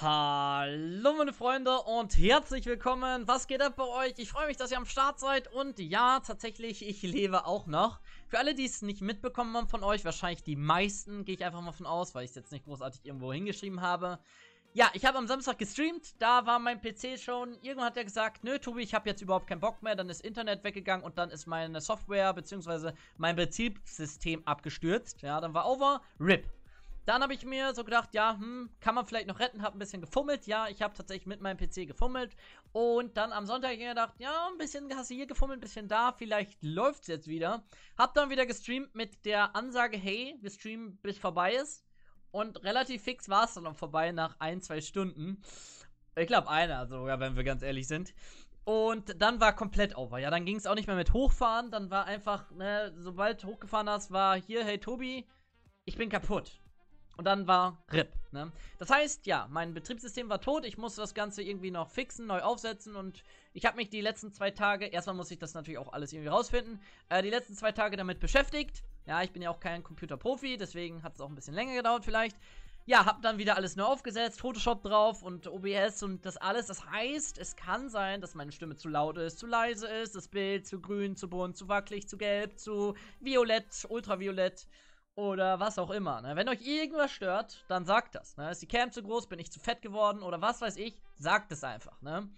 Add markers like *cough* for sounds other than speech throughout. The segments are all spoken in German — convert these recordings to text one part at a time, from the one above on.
Hallo meine Freunde und herzlich willkommen. Was geht ab bei euch? Ich freue mich, dass ihr am Start seid und ja, tatsächlich, ich lebe auch noch. Für alle, die es nicht mitbekommen haben von euch, wahrscheinlich die meisten, gehe ich einfach mal von aus, weil ich es jetzt nicht großartig irgendwo hingeschrieben habe. Ja, ich habe am Samstag gestreamt, da war mein PC schon, irgendwann hat er gesagt, nö Tobi, ich habe jetzt überhaupt keinen Bock mehr, dann ist Internet weggegangen und dann ist meine Software bzw. mein Betriebssystem abgestürzt. Ja, dann war over, RIP. Dann habe ich mir so gedacht, ja, hm, kann man vielleicht noch retten, habe ein bisschen gefummelt. Ja, ich habe tatsächlich mit meinem PC gefummelt. Und dann am Sonntag gedacht, ja, ein bisschen hast du hier gefummelt, ein bisschen da, vielleicht läuft es jetzt wieder. Hab dann wieder gestreamt mit der Ansage, hey, wir streamen bis vorbei ist. Und relativ fix war es dann auch vorbei nach ein, zwei Stunden. Ich glaube einer sogar, wenn wir ganz ehrlich sind. Und dann war komplett over. Ja, dann ging es auch nicht mehr mit hochfahren. Dann war einfach, ne, sobald hochgefahren hast, war hier, hey Tobi, ich bin kaputt. Und dann war RIP. Ne? Das heißt, ja, mein Betriebssystem war tot. Ich musste das Ganze irgendwie noch fixen, neu aufsetzen. Und ich habe mich die letzten zwei Tage, erstmal muss ich das natürlich auch alles irgendwie rausfinden, äh, die letzten zwei Tage damit beschäftigt. Ja, ich bin ja auch kein Computerprofi, deswegen hat es auch ein bisschen länger gedauert vielleicht. Ja, habe dann wieder alles neu aufgesetzt, Photoshop drauf und OBS und das alles. Das heißt, es kann sein, dass meine Stimme zu laut ist, zu leise ist, das Bild zu grün, zu bunt, zu wackelig, zu gelb, zu violett, ultraviolett oder was auch immer. Ne? Wenn euch irgendwas stört, dann sagt das. Ne? Ist die Cam zu groß, bin ich zu fett geworden oder was weiß ich, sagt es einfach. Ne?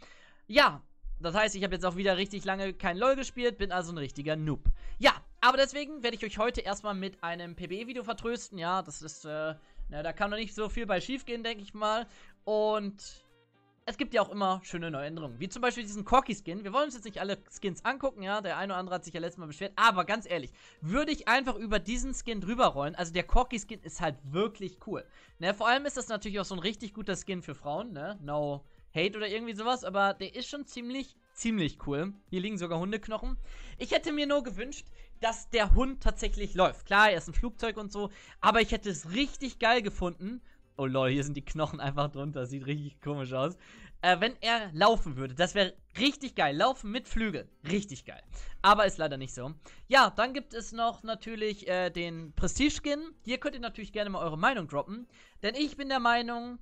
Ja, das heißt, ich habe jetzt auch wieder richtig lange kein LOL gespielt, bin also ein richtiger Noob. Ja, aber deswegen werde ich euch heute erstmal mit einem PBE-Video vertrösten. Ja, das ist, äh, na, da kann noch nicht so viel bei schiefgehen, denke ich mal. Und es gibt ja auch immer schöne Neuänderungen. Wie zum Beispiel diesen Corky-Skin. Wir wollen uns jetzt nicht alle Skins angucken, ja. Der eine oder andere hat sich ja letztes Mal beschwert. Aber ganz ehrlich, würde ich einfach über diesen Skin drüber rollen. Also der Corky-Skin ist halt wirklich cool. Ne, vor allem ist das natürlich auch so ein richtig guter Skin für Frauen, ne? No Hate oder irgendwie sowas. Aber der ist schon ziemlich, ziemlich cool. Hier liegen sogar Hundeknochen. Ich hätte mir nur gewünscht, dass der Hund tatsächlich läuft. Klar, er ist ein Flugzeug und so. Aber ich hätte es richtig geil gefunden, oh lol, hier sind die Knochen einfach drunter, sieht richtig komisch aus. Äh, wenn er laufen würde, das wäre richtig geil. Laufen mit Flügeln, richtig geil. Aber ist leider nicht so. Ja, dann gibt es noch natürlich äh, den Prestige-Skin. Hier könnt ihr natürlich gerne mal eure Meinung droppen. Denn ich bin der Meinung,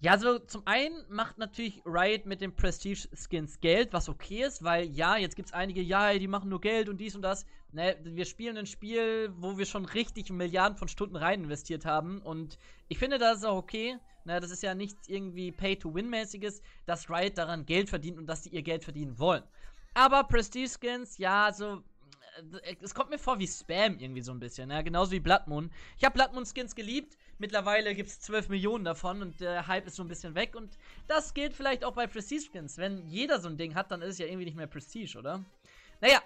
ja, so also zum einen macht natürlich Riot mit den Prestige-Skins Geld, was okay ist, weil ja, jetzt gibt es einige, ja, die machen nur Geld und dies und das. Ne, wir spielen ein Spiel, wo wir schon richtig Milliarden von Stunden rein investiert haben und ich finde, das ist auch okay. Ne, das ist ja nichts irgendwie Pay-to-Win-mäßiges, dass Riot daran Geld verdient und dass die ihr Geld verdienen wollen. Aber Prestige-Skins, ja, so also, äh, es kommt mir vor wie Spam irgendwie so ein bisschen, ja? genauso wie Blood Moon. Ich habe Blood Moon Skins geliebt, Mittlerweile gibt es 12 Millionen davon und der Hype ist so ein bisschen weg. Und das gilt vielleicht auch bei Prestige-Skins. Wenn jeder so ein Ding hat, dann ist es ja irgendwie nicht mehr Prestige, oder? Naja,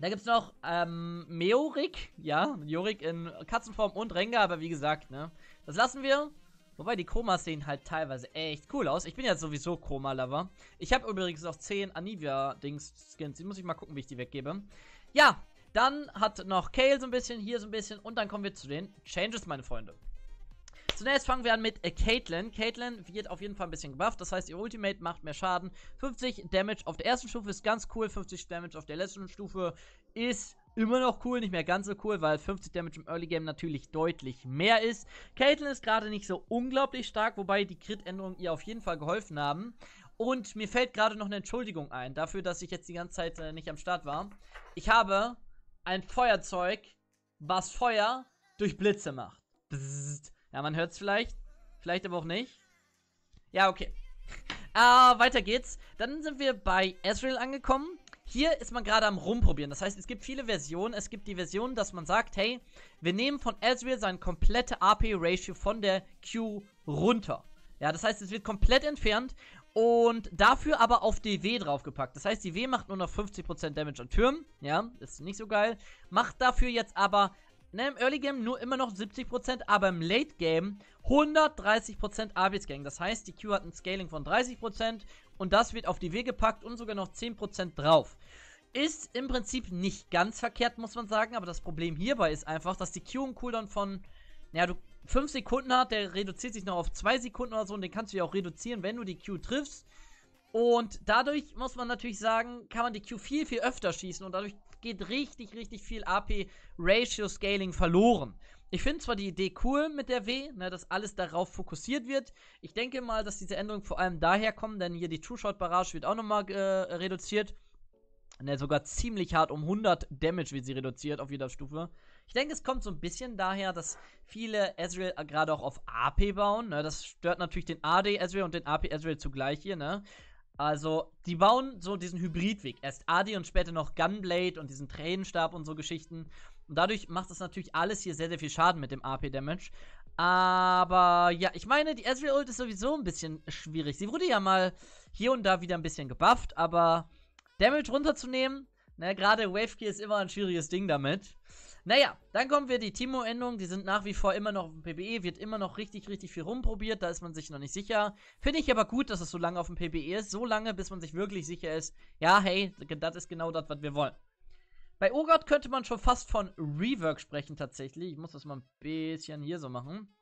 da gibt es noch ähm, Meorik, ja, Jorik in Katzenform und Renga, aber wie gesagt, ne, das lassen wir. Wobei die Komas sehen halt teilweise echt cool aus. Ich bin ja sowieso Koma-Lover. Ich habe übrigens noch 10 Anivia-Dings-Skins. Die muss ich mal gucken, wie ich die weggebe. Ja, dann hat noch Kale so ein bisschen, hier so ein bisschen und dann kommen wir zu den Changes, meine Freunde. Also, Zunächst fangen wir an mit äh, Caitlyn. Caitlyn wird auf jeden Fall ein bisschen gebufft, das heißt, ihr Ultimate macht mehr Schaden. 50 Damage auf der ersten Stufe ist ganz cool, 50 Damage auf der letzten Stufe ist immer noch cool, nicht mehr ganz so cool, weil 50 Damage im Early Game natürlich deutlich mehr ist. Caitlyn ist gerade nicht so unglaublich stark, wobei die Crit-Änderungen ihr auf jeden Fall geholfen haben. Und mir fällt gerade noch eine Entschuldigung ein, dafür, dass ich jetzt die ganze Zeit äh, nicht am Start war. Ich habe ein Feuerzeug, was Feuer durch Blitze macht. Bzzzt. Ja, man hört es vielleicht. Vielleicht aber auch nicht. Ja, okay. *laughs* Ah, weiter geht's. Dann sind wir bei Ezreal angekommen. Hier ist man gerade am rumprobieren. Das heißt, es gibt viele Versionen. Es gibt die Version, dass man sagt, hey, wir nehmen von Ezreal sein komplette AP-Ratio von der Q runter. Ja, das heißt, es wird komplett entfernt und dafür aber auf die W draufgepackt. Das heißt, die W macht nur noch 50% Damage an Türmen. Ja, ist nicht so geil. Macht dafür jetzt aber ne, im Early Game nur immer noch 70%, aber im Late Game 130% ABS Gang. Das heißt, die Q hat ein Scaling von 30% und das wird auf die W gepackt und sogar noch 10% drauf. Ist im Prinzip nicht ganz verkehrt, muss man sagen, aber das Problem hierbei ist einfach, dass die Q einen Cooldown von, ja, du 5 Sekunden hat, der reduziert sich noch auf 2 Sekunden oder so und den kannst du ja auch reduzieren, wenn du die Q triffst. Und dadurch muss man natürlich sagen, kann man die Q viel, viel öfter schießen und dadurch geht richtig, richtig viel AP Ratio Scaling verloren. Ich finde zwar die Idee cool mit der W, ne, dass alles darauf fokussiert wird. Ich denke mal, dass diese Änderungen vor allem daher kommen, denn hier die Two-Shot-Barrage wird auch nochmal äh, reduziert. Ne, sogar ziemlich hart um 100 Damage wird sie reduziert auf jeder Stufe. Ich denke, es kommt so ein bisschen daher, dass viele Ezreal äh, gerade auch auf AP bauen. Ne? Das stört natürlich den AD Ezreal und den AP Ezreal zugleich hier. Ne? Also, die bauen so diesen Hybridweg. Erst Adi und später noch Gunblade und diesen Tränenstab und so Geschichten. Und dadurch macht das natürlich alles hier sehr, sehr viel Schaden mit dem AP-Damage. Aber ja, ich meine, die Ezreal Ult ist sowieso ein bisschen schwierig. Sie wurde ja mal hier und da wieder ein bisschen gebufft, aber Damage runterzunehmen, ne, gerade Wave Gear ist immer ein schwieriges Ding damit. Naja, dann kommen wir die Timo-Endung. Die sind nach wie vor immer noch auf dem PBE, wird immer noch richtig, richtig viel rumprobiert. Da ist man sich noch nicht sicher. Finde ich aber gut, dass es so lange auf dem PBE ist. So lange, bis man sich wirklich sicher ist. Ja, hey, das ist genau das, was wir wollen. Bei Ogott könnte man schon fast von Rework sprechen, tatsächlich. Ich muss das mal ein bisschen hier so machen.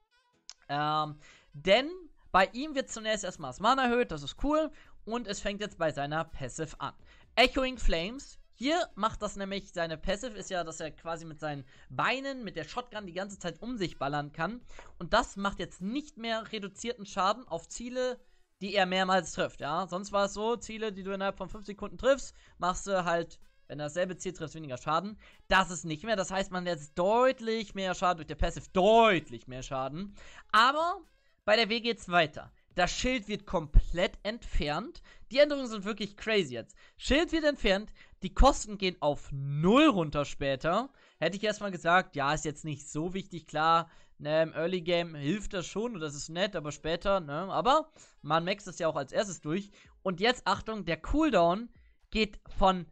Ähm, denn bei ihm wird zunächst erstmal das Mana erhöht, das ist cool. Und es fängt jetzt bei seiner Passive an. Echoing Flames hier macht das nämlich, seine Passive ist ja, dass er quasi mit seinen Beinen, mit der Shotgun die ganze Zeit um sich ballern kann. Und das macht jetzt nicht mehr reduzierten Schaden auf Ziele, die er mehrmals trifft, ja. Sonst war es so, Ziele, die du innerhalb von 5 Sekunden triffst, machst du halt, wenn du dasselbe Ziel triffst, weniger Schaden. Das ist nicht mehr, das heißt, man lässt deutlich mehr Schaden durch der Passive, deutlich mehr Schaden. Aber bei der W geht's weiter. Das Schild wird komplett entfernt. Die Änderungen sind wirklich crazy jetzt. Schild wird entfernt. Die Kosten gehen auf null runter später. Hätte ich erstmal gesagt, ja, ist jetzt nicht so wichtig, klar. Ne, Im Early Game hilft das schon und das ist nett, aber später, ne? Aber man max das ja auch als erstes durch. Und jetzt, Achtung, der Cooldown geht von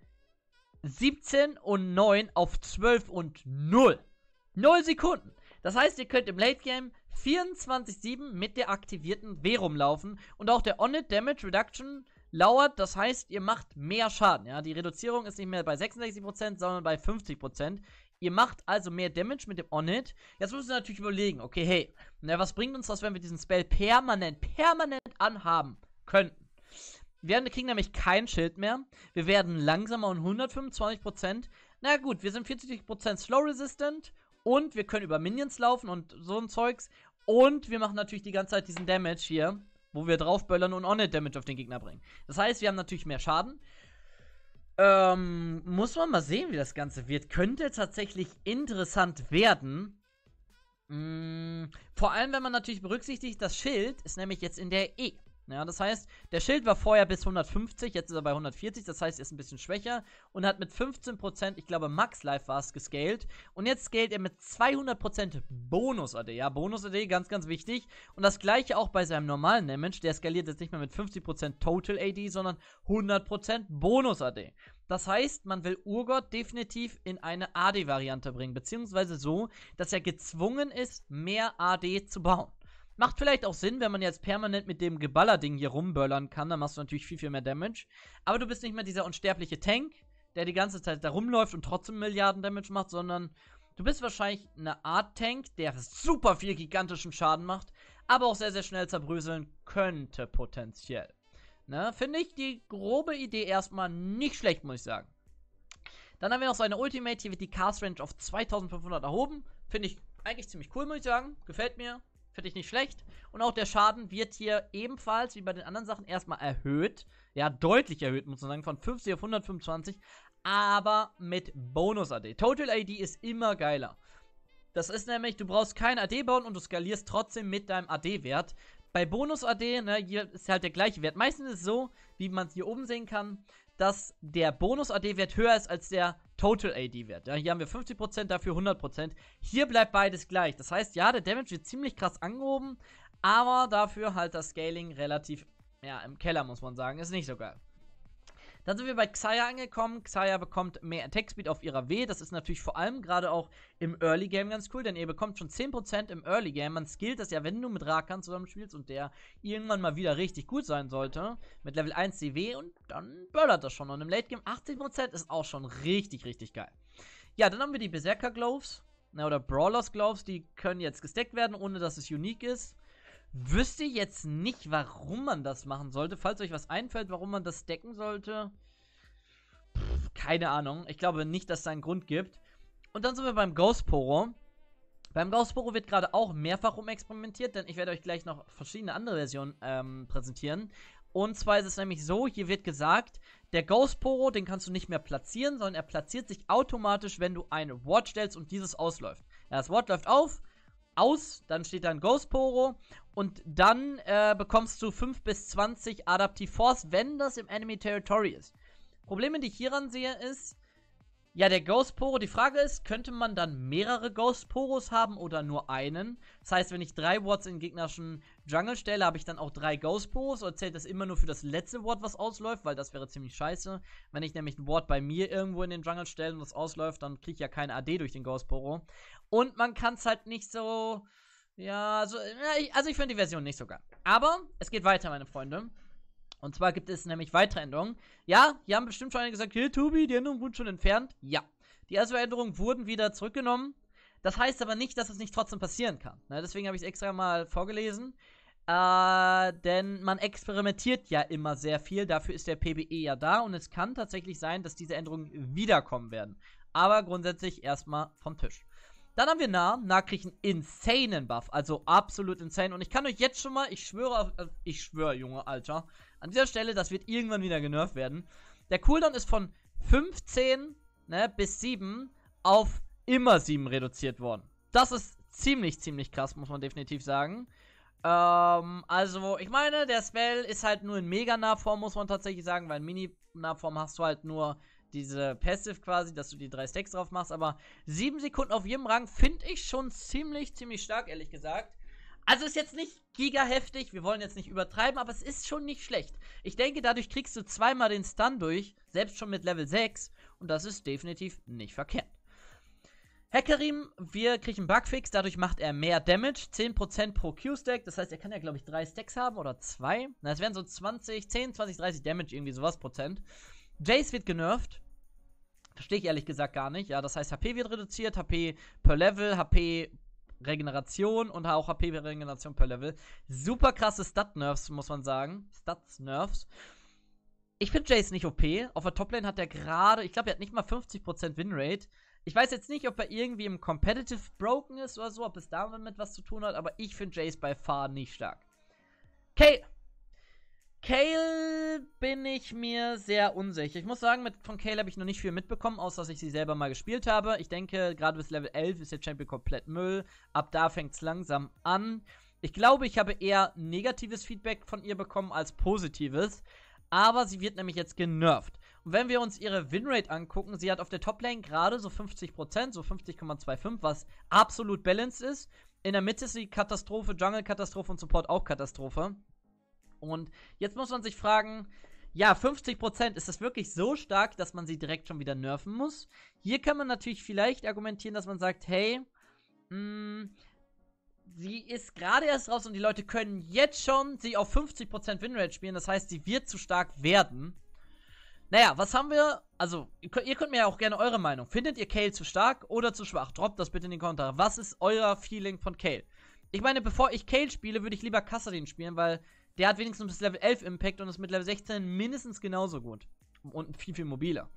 17 und 9 auf 12 und 0. 0 Sekunden. Das heißt, ihr könnt im Late Game 24-7 mit der aktivierten Verum laufen und auch der Onit Damage Reduction lauert, das heißt, ihr macht mehr Schaden. Ja, die Reduzierung ist nicht mehr bei 66%, sondern bei 50%. Ihr macht also mehr Damage mit dem Onit. Jetzt müssen wir natürlich überlegen, okay, hey, na, was bringt uns das, wenn wir diesen Spell permanent, permanent anhaben könnten? Wir kriegen nämlich kein Schild mehr. Wir werden langsamer und 125%. Na gut, wir sind 40% Slow Resistant und wir können über Minions laufen und so ein Zeugs. Und wir machen natürlich die ganze Zeit diesen Damage hier, wo wir draufböllern und On-Hit Damage auf den Gegner bringen. Das heißt, wir haben natürlich mehr Schaden. Ähm, muss man mal sehen, wie das Ganze wird. Könnte tatsächlich interessant werden. Mm, vor allem, wenn man natürlich berücksichtigt, das Schild ist nämlich jetzt in der E. Ja, das heißt, der Schild war vorher bis 150, jetzt ist er bei 140, das heißt, er ist ein bisschen schwächer und hat mit 15%, ich glaube Max Life war es, gescaled. Und jetzt scaled er mit 200% Bonus AD, ja, Bonus AD, ganz, ganz wichtig. Und das gleiche auch bei seinem normalen Damage, der skaliert jetzt nicht mehr mit 50% Total AD, sondern 100% Bonus AD. Das heißt, man will Urgott definitiv in eine AD-Variante bringen, beziehungsweise so, dass er gezwungen ist, mehr AD zu bauen. Macht vielleicht auch Sinn, wenn man jetzt permanent mit dem Geballer-Ding hier rumböllern kann, dann machst du natürlich viel, viel mehr Damage. Aber du bist nicht mehr dieser unsterbliche Tank, der die ganze Zeit da rumläuft und trotzdem Milliarden Damage macht, sondern du bist wahrscheinlich eine Art Tank, der super viel gigantischen Schaden macht, aber auch sehr, sehr schnell zerbröseln könnte potenziell. Ne? Finde ich die grobe Idee erstmal nicht schlecht, muss ich sagen. Dann haben wir noch so eine Ultimate. Hier wird die Cast Range auf 2500 erhoben. Finde ich eigentlich ziemlich cool, muss ich sagen. Gefällt mir. Finde ich nicht schlecht. Und auch der Schaden wird hier ebenfalls, wie bei den anderen Sachen, erstmal erhöht. Ja, deutlich erhöht, muss man sagen, von 50 auf 125. Aber mit Bonus-AD. Total AD ist immer geiler. Das ist nämlich, du brauchst kein AD bauen und du skalierst trotzdem mit deinem AD-Wert. Bei Bonus-AD, ne, hier ist halt der gleiche Wert. Meistens ist es so, wie man es hier oben sehen kann, dass der Bonus-AD-Wert höher ist als der Total-AD-Wert. Ja, hier haben wir 50%, dafür 100%. Hier bleibt beides gleich. Das heißt, ja, der Damage wird ziemlich krass angehoben, aber dafür halt das Scaling relativ, ja, im Keller, muss man sagen. Ist nicht so geil. Dann sind wir bei Xayah angekommen. Xayah bekommt mehr Attack Speed auf ihrer W. Das ist natürlich vor allem gerade auch im Early Game ganz cool, denn ihr bekommt schon 10% im Early Game. Man skillt das ja, wenn du mit Rakan zusammen spielst und der irgendwann mal wieder richtig gut sein sollte. Mit Level 1 CW und dann böllert das schon. Und im Late Game 80% ist auch schon richtig, richtig geil. Ja, dann haben wir die Berserker Gloves. Na, oder Brawlers Gloves, die können jetzt gesteckt werden, ohne dass es unique ist. Wüsste jetzt nicht, warum man das machen sollte. Falls euch was einfällt, warum man das decken sollte. Pff, keine Ahnung. Ich glaube nicht, dass es da einen Grund gibt. Und dann sind wir beim Ghost Poro. Beim Gauss-Boro wird gerade auch mehrfach rumexperimentiert, denn ich werde euch gleich noch verschiedene andere Versionen ähm, präsentieren. Und zwar ist es nämlich so, hier wird gesagt, der Ghost-Poro, den kannst du nicht mehr platzieren, sondern er platziert sich automatisch, wenn du ein Ward stellst und dieses ausläuft. Ja, das Ward läuft auf aus, dann steht da ein Ghost Poro und dann äh, bekommst du 5 bis 20 Adaptive Force, wenn das im Enemy Territory ist. Probleme, die ich hieran sehe, ist, ja, der Ghost Poro, die Frage ist, könnte man dann mehrere Ghost Poros haben oder nur einen? Das heißt, wenn ich drei Wards in gegnerischen Jungle stelle, habe ich dann auch drei Ghost Poros oder zählt das immer nur für das letzte Ward, was ausläuft? Weil das wäre ziemlich scheiße. Wenn ich nämlich ein Ward bei mir irgendwo in den Jungle stelle und das ausläuft, dann kriege ich ja keine AD durch den Ghost Poro. Und man kann es halt nicht so. Ja, so, also ich finde die Version nicht so geil. Aber es geht weiter, meine Freunde. Und zwar gibt es nämlich weitere Änderungen. Ja, hier haben bestimmt schon einige gesagt, hey Tobi, die Änderungen wurden schon entfernt. Ja, die ersten Änderungen wurden wieder zurückgenommen. Das heißt aber nicht, dass es nicht trotzdem passieren kann. Na, ne, deswegen habe ich es extra mal vorgelesen. Äh, denn man experimentiert ja immer sehr viel. Dafür ist der PBE ja da. Und es kann tatsächlich sein, dass diese Änderungen wiederkommen werden. Aber grundsätzlich erstmal vom Tisch. Dann haben wir Nah. Nah kriegt einen insanen Buff. Also absolut insane. Und ich kann euch jetzt schon mal, ich schwöre, äh, ich schwöre, Junge, Alter. An dieser Stelle, das wird irgendwann wieder genervt werden. Der Cooldown ist von 15 ne, bis 7 auf immer 7 reduziert worden. Das ist ziemlich, ziemlich krass, muss man definitiv sagen. Ähm, also, ich meine, der Spell ist halt nur in mega Nahform, muss man tatsächlich sagen, weil in Mini-Nahform hast du halt nur diese Passive quasi, dass du die drei Stacks drauf machst. Aber sieben Sekunden auf jedem Rang finde ich schon ziemlich, ziemlich stark, ehrlich gesagt. Also ist jetzt nicht giga heftig, wir wollen jetzt nicht übertreiben, aber es ist schon nicht schlecht. Ich denke, dadurch kriegst du zweimal den Stun durch, selbst schon mit Level 6. Und das ist definitiv nicht verkehrt. Hackerim, wir kriegen Bugfix, dadurch macht er mehr Damage, 10% pro Q-Stack, das heißt, er kann ja, glaube ich, drei Stacks haben oder zwei. Na, es wären so 20, 10, 20, 30 Damage, irgendwie sowas Prozent. Jace wird genervt. Verstehe ich ehrlich gesagt gar nicht. Ja, das heißt, HP wird reduziert, HP per Level, HP Regeneration und auch HP Regeneration per Level. Super krasse Stat-Nerfs, muss man sagen. Stats-Nerfs. Ich finde Jace nicht OP. Auf der Toplane hat er gerade, ich glaube, er hat nicht mal 50% Winrate. Ich weiß jetzt nicht, ob er irgendwie im Competitive broken ist oder so, ob es damit was zu tun hat, aber ich finde Jace bei far nicht stark. Okay, Kale bin ich mir sehr unsicher. Ich muss sagen, mit, von Kale habe ich noch nicht viel mitbekommen, außer dass ich sie selber mal gespielt habe. Ich denke, gerade bis Level 11 ist der Champion komplett Müll. Ab da fängt es langsam an. Ich glaube, ich habe eher negatives Feedback von ihr bekommen als positives. Aber sie wird nämlich jetzt genervt. Und wenn wir uns ihre Winrate angucken, sie hat auf der Toplane gerade so 50%, so 50,25, was absolut balanced ist. In der Mitte ist sie Katastrophe, Jungle-Katastrophe und Support auch Katastrophe. Und jetzt muss man sich fragen, ja, 50% ist das wirklich so stark, dass man sie direkt schon wieder nerven muss? Hier kann man natürlich vielleicht argumentieren, dass man sagt, hey, mh, hm, sie ist gerade erst raus und die Leute können jetzt schon sie auf 50% Winrate spielen. Das heißt, sie wird zu stark werden. Naja, was haben wir? Also, ihr könnt, ihr könnt mir ja auch gerne eure Meinung. Findet ihr Kale zu stark oder zu schwach? Droppt das bitte in den Kommentare. Was ist euer Feeling von Kale? Ich meine, bevor ich Kale spiele, würde ich lieber Kassadin spielen, weil der hat wenigstens bis Level 11 Impact und ist mit Level 16 mindestens genauso gut. Und viel, viel mobiler.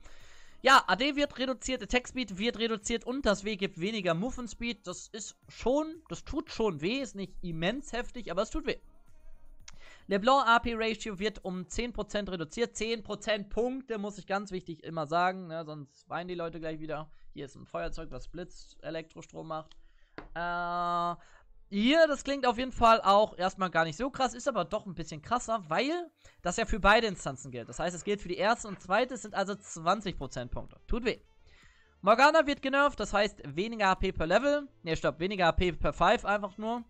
Ja, AD wird reduziert, Attack Speed wird reduziert und das W gibt weniger Move Speed. Das ist schon, das tut schon weh, ist nicht immens heftig, aber es tut weh. LeBlanc AP Ratio wird um 10% reduziert. 10% Punkte muss ich ganz wichtig immer sagen, ne? sonst weinen die Leute gleich wieder. Hier ist ein Feuerzeug, was Blitz Elektrostrom macht. Äh, Ihr, das klingt auf jeden Fall auch erstmal gar nicht so krass, ist aber doch ein bisschen krasser, weil das ja für beide Instanzen gilt. Das heißt, es gilt für die erste und zweite, sind also 20 Punkte. Tut weh. Morgana wird genervt, das heißt weniger AP per Level. Ne, stopp, weniger AP per 5 einfach nur.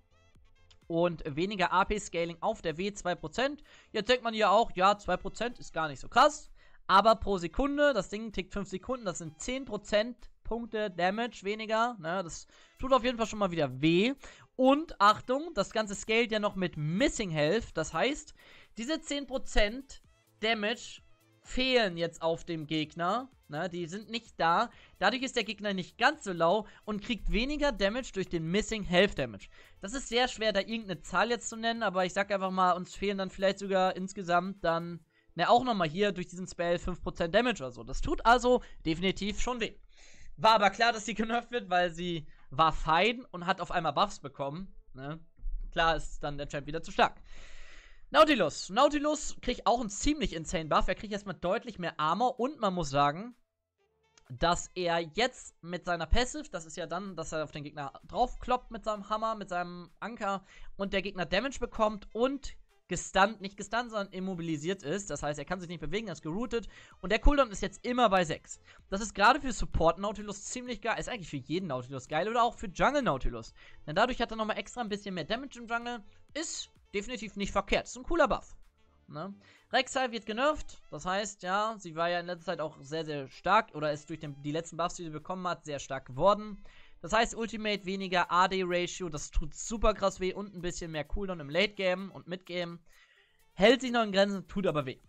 Und weniger AP-Scaling auf der W 2%. Jetzt denkt man ja auch, ja, 2% ist gar nicht so krass. Aber pro Sekunde, das Ding tickt 5 Sekunden, das sind 10% Punkte Damage weniger. Ne, das tut auf jeden Fall schon mal wieder weh. Und Achtung, das Ganze scaled ja noch mit Missing Health. Das heißt, diese 10% Damage fehlen jetzt auf dem Gegner. Ne, die sind nicht da. Dadurch ist der Gegner nicht ganz so lau und kriegt weniger Damage durch den Missing Health Damage. Das ist sehr schwer, da irgendeine Zahl jetzt zu nennen, aber ich sag einfach mal, uns fehlen dann vielleicht sogar insgesamt dann, ne, auch nochmal hier durch diesen Spell 5% Damage oder so. Das tut also definitiv schon weh. War aber klar, dass sie genervt wird, weil sie war fein und hat auf einmal Buffs bekommen. Ne? Klar ist dann der Champ wieder zu stark. Nautilus. Nautilus kriegt auch einen ziemlich insane Buff. Er kriegt erstmal deutlich mehr Armor und man muss sagen, dass er jetzt mit seiner Passive, das ist ja dann, dass er auf den Gegner draufkloppt mit seinem Hammer, mit seinem Anker und der Gegner Damage bekommt und gestunt, nicht gestunt, sondern immobilisiert ist. Das heißt, er kann sich nicht bewegen, er ist geroutet. Und der Cooldown ist jetzt immer bei 6. Das ist gerade für Support Nautilus ziemlich geil. Ist eigentlich für jeden Nautilus geil oder auch für Jungle Nautilus. Denn dadurch hat er nochmal extra ein bisschen mehr Damage im Jungle. Ist definitiv nicht verkehrt. Ist ein cooler Buff. Ne? Rek'Sai wird genervt, das heißt, ja, sie war ja in letzter Zeit auch sehr, sehr stark oder ist durch den, die letzten Buffs, die sie bekommen hat, sehr stark geworden. Das heißt, Ultimate weniger AD-Ratio, das tut super krass weh und ein bisschen mehr Cooldown im Late-Game und Mid-Game. Hält sich noch in Grenzen, tut aber weh.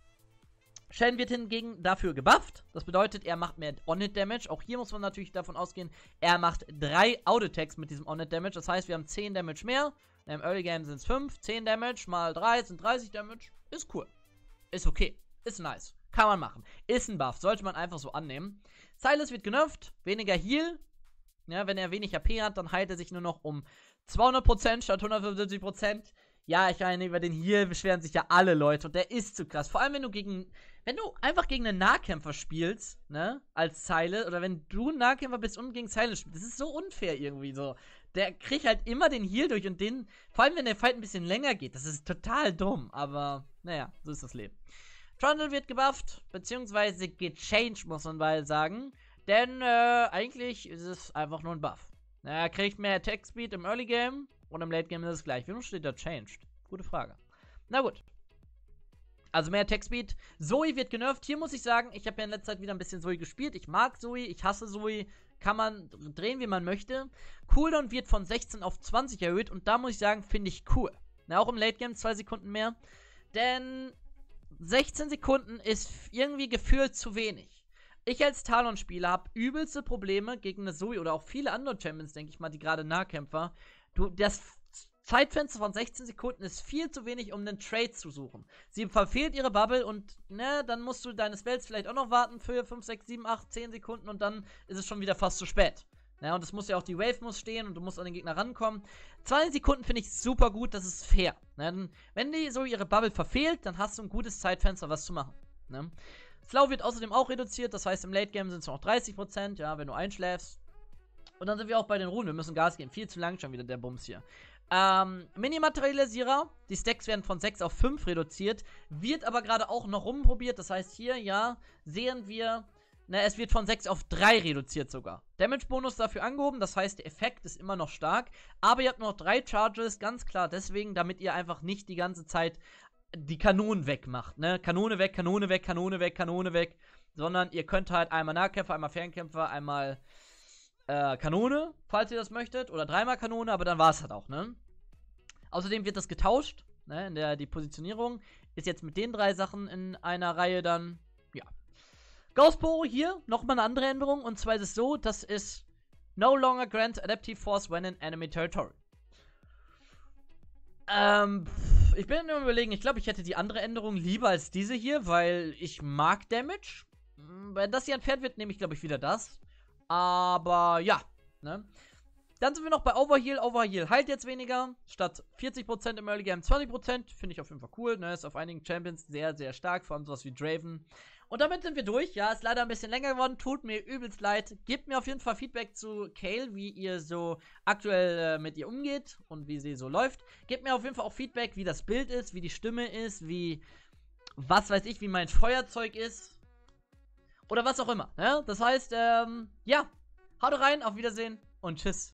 Shen wird hingegen dafür gebufft. Das bedeutet, er macht mehr On-Hit-Damage. Auch hier muss man natürlich davon ausgehen, er macht 3 Out-Attacks mit diesem On-Hit-Damage. Das heißt, wir haben 10 Damage mehr. Im Early Game sind es 5. 10 Damage mal 3 sind 30 Damage. Ist cool. Ist okay. Ist nice. Kann man machen. Ist ein Buff. Sollte man einfach so annehmen. Silas wird genervt. Weniger Heal. Ja, wenn er wenig AP hat, dann heilt er sich nur noch um 200% statt 175%. Ja, ich meine, über den hier beschweren sich ja alle Leute und der ist zu krass. Vor allem, wenn du gegen, wenn du einfach gegen einen Nahkämpfer spielst, ne, als Zeile, oder wenn du ein Nahkämpfer bist und gegen Zeile spielst, das ist so unfair irgendwie so. Der kriegt halt immer den Heal durch und den, vor allem wenn der Fight ein bisschen länger geht, das ist total dumm, aber naja, so ist das Leben. Trundle wird gebufft, beziehungsweise gechanged, muss man mal sagen. Denn äh, eigentlich ist es einfach nur ein Buff. Er kriegt mehr Attack Speed im Early Game und im Late Game ist es gleich. Wie steht da Changed? Gute Frage. Na gut. Also mehr Attack Speed. Zoe wird genervt. Hier muss ich sagen, ich habe ja in letzter Zeit wieder ein bisschen Zoe gespielt. Ich mag Zoe, ich hasse Zoe. Kann man drehen, wie man möchte. Cooldown wird von 16 auf 20 erhöht und da muss ich sagen, finde ich cool. Na, auch im Late Game 2 Sekunden mehr. Denn 16 Sekunden ist irgendwie gefühlt zu wenig. Ich als Talon-Spieler habe übelste Probleme gegen eine Zoe oder auch viele andere Champions, denke ich mal, die gerade Nahkämpfer. Du, das Zeitfenster von 16 Sekunden ist viel zu wenig, um einen Trade zu suchen. Sie verfehlt ihre Bubble und ne, dann musst du deine Spells vielleicht auch noch warten für 5, 6, 7, 8, 10 Sekunden und dann ist es schon wieder fast zu spät. Ja, und es muss ja auch die Wave muss stehen und du musst an den Gegner rankommen. 20 Sekunden finde ich super gut, das ist fair. Ne? Wenn die so ihre Bubble verfehlt, dann hast du ein gutes Zeitfenster, was zu machen. Ne? Slow wird außerdem auch reduziert, das heißt im Late Game sind es noch 30%, ja, wenn du einschläfst. Und dann sind wir auch bei den Runen, wir müssen Gas geben, viel zu lang schon wieder der Bums hier. Ähm, Mini-Materialisierer, die Stacks werden von 6 auf 5 reduziert, wird aber gerade auch noch rumprobiert, das heißt hier, ja, sehen wir, na, ne, es wird von 6 auf 3 reduziert sogar. Damage-Bonus dafür angehoben, das heißt, der Effekt ist immer noch stark. Aber ihr habt nur noch 3 Charges, ganz klar deswegen, damit ihr einfach nicht die ganze Zeit die Kanonen wegmacht, ne? Kanone weg, Kanone weg, Kanone weg, Kanone weg. Sondern ihr könnt halt einmal Nahkämpfer, einmal Fernkämpfer, einmal äh, Kanone, falls ihr das möchtet. Oder dreimal Kanone, aber dann war es halt auch, ne? Außerdem wird das getauscht, ne? In der, die Positionierung ist jetzt mit den drei Sachen in einer Reihe dann, ja. Gaussboro hier, nochmal eine andere Änderung. Und zwar ist es so, das ist No longer grants adaptive force when in enemy territory. Ähm, pff ich bin nur überlegen, ich glaube, ich hätte die andere Änderung lieber als diese hier, weil ich mag Damage. Hm, wenn das hier entfernt wird, nehme ich, glaube ich, wieder das. Aber ja, ne? Dann sind wir noch bei Overheal. Overheal heilt jetzt weniger. Statt 40% im Early Game 20%. Finde ich auf jeden Fall cool. Ne? Ist auf einigen Champions sehr, sehr stark. Vor allem sowas wie Draven. Und damit sind wir durch. Ja, ist leider ein bisschen länger geworden. Tut mir übelst leid. Gebt mir auf jeden Fall Feedback zu Kale, wie ihr so aktuell äh, mit ihr umgeht und wie sie so läuft. Gebt mir auf jeden Fall auch Feedback, wie das Bild ist, wie die Stimme ist, wie was weiß ich, wie mein Feuerzeug ist. Oder was auch immer. Ne? Das heißt, ähm, ja, haut rein, auf Wiedersehen und tschüss.